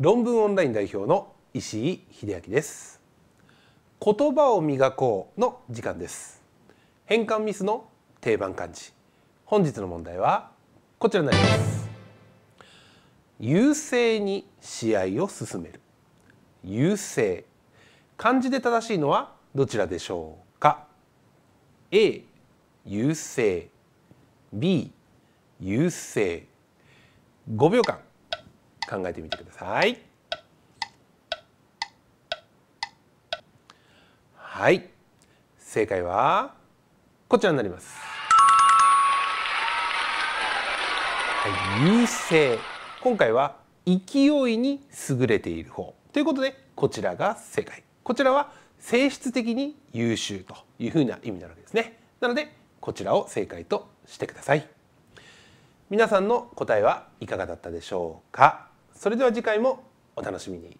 論文オンライン代表の石井秀明です言葉を磨こうの時間です変換ミスの定番漢字本日の問題はこちらになります優勢に試合を進める優勢漢字で正しいのはどちらでしょうか A 優勢 B 優勢5秒間考えてみてください。はい、正解はこちらになります。はい、優勢。今回は勢いに優れている方ということでこちらが正解。こちらは性質的に優秀というふうな意味なわけですね。なのでこちらを正解としてください。皆さんの答えはいかがだったでしょうかそれでは次回もお楽しみに。